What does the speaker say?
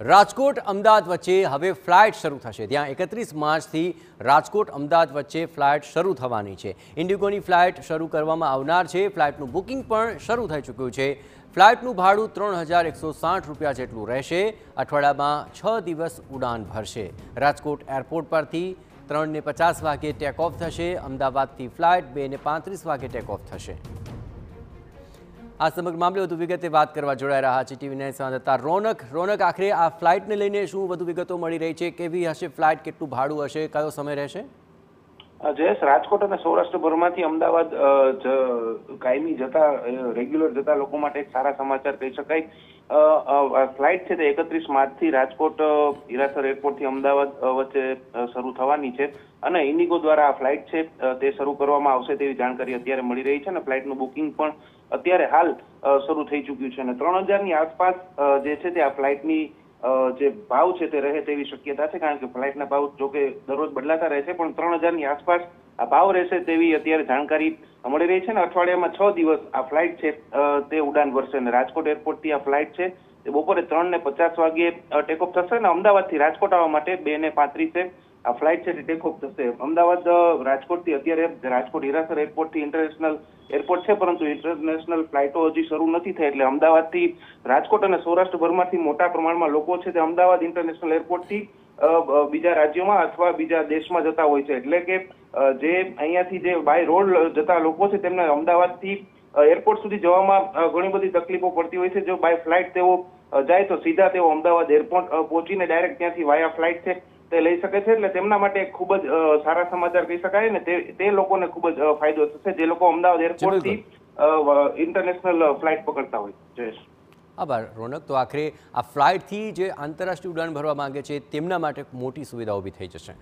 રાજકોટ અમદાવાદ વચ્ચે હવે ફ્લાઇટ શરૂ થશે ત્યાં એકત્રીસ માર્ચથી રાજકોટ અમદાવાદ વચ્ચે ફ્લાઇટ શરૂ થવાની છે ઇન્ડિગોની ફ્લાઇટ શરૂ કરવામાં આવનાર છે ફ્લાઇટનું બુકિંગ પણ શરૂ થઈ ચૂક્યું છે ફ્લાઇટનું ભાડું ત્રણ હજાર એકસો સાઠ રૂપિયા જેટલું રહેશે અઠવાડિયામાં છ દિવસ ઉડાન ભરશે રાજકોટ એરપોર્ટ પરથી ત્રણને પચાસ વાગે ટેક ઓફ થશે અમદાવાદથી ફ્લાઇટ બેને પાંત્રીસ વાગે ટેક ઓફ થશે આ સમગ્ર મામલે વધુ વિગતે વાત કરવા જોડાઈ રહ્યા છે ટીવી નાઇન સંવાદદાતા રોનક રોનક આખરે આ ફ્લાઇટને લઈને શું વધુ વિગતો મળી રહી છે કેવી હશે ફ્લાઇટ કેટલું ભાડું હશે કયો સમય રહેશે જયેશ રાજકોટ અને સૌરાષ્ટ્ર ભરમાંથી અમદાવાદ કાયમી જતા રેગ્યુલર જતા લોકો માટે એક સારા સમાચાર કહી શકાય ફ્લાઇટ છે તે એકત્રીસ માર્ચથી રાજકોટ હિરાસર એરપોર્ટથી અમદાવાદ વચ્ચે શરૂ થવાની છે અને ઇન્ડિગો દ્વારા આ ફ્લાઇટ છે તે શરૂ કરવામાં આવશે તેવી જાણકારી અત્યારે મળી રહી છે અને ફ્લાઇટનું બુકિંગ પણ અત્યારે હાલ શરૂ થઈ ચૂક્યું છે અને ત્રણ હજારની આસપાસ જે છે તે આ ફ્લાઇટની જે ભાવ છે તે રહે તેવી શક્યતા છે કારણ કે ફ્લાઇટના ભાવ જોકે દરરોજ બદલાતા રહે છે પણ ત્રણ હજારની આસપાસ આ ભાવ રહેશે તેવી અત્યારે જાણકારી મળી રહી છે ને અઠવાડિયામાં છ દિવસ આ ફ્લાઇટ છે તે ઉડાન ભરશે અને રાજકોટ એરપોર્ટથી આ ફ્લાઇટ છે બપોરે ત્રણ ને પચાસ વાગ્યે ટેકઓફ થશે અને અમદાવાદથી રાજકોટ આવવા માટે બે ને પાંત્રીસે આ ફ્લાઇટ છે તે ખૂબ થશે અમદાવાદ રાજકોટથી અત્યારે રાજકોટ હિરાસર એરપોર્ટથી ઇન્ટરનેશનલ એરપોર્ટ છે પરંતુ ઇન્ટરનેશનલ ફ્લાઇટો હજી શરૂ નથી થઈ એટલે અમદાવાદથી રાજકોટ અને સૌરાષ્ટ્રભરમાંથી મોટા પ્રમાણમાં લોકો છે તે અમદાવાદ ઇન્ટરનેશનલ એરપોર્ટથી બીજા રાજ્યોમાં અથવા બીજા દેશમાં જતા હોય છે એટલે કે જે અહીંયાથી જે બાય રોડ જતા લોકો છે તેમને અમદાવાદથી એરપોર્ટ સુધી જવામાં ઘણી બધી તકલીફો પડતી હોય છે જો બાય ફ્લાઇટ તેઓ જાય તો સીધા તેઓ અમદાવાદ એરપોર્ટ પહોંચીને ડાયરેક્ટ ત્યાંથી વાયા ફ્લાઇટ છે તે લઈ શકે છે એટલે તેમના માટે ખૂબ જ સારા સમાચાર કહી શકાય ને તે લોકોને ખૂબ જ ફાયદો થશે જે લોકો અમદાવાદ એરપોર્ટથી ઇન્ટરનેશનલ ફ્લાઇટ પકડતા હોય જયેશ આભાર રોનક તો આખરે આ ફ્લાઇટથી જે આંતરરાષ્ટ્રીય ઉડાન ભરવા માંગે છે તેમના માટે મોટી સુવિધા ઊભી થઈ જશે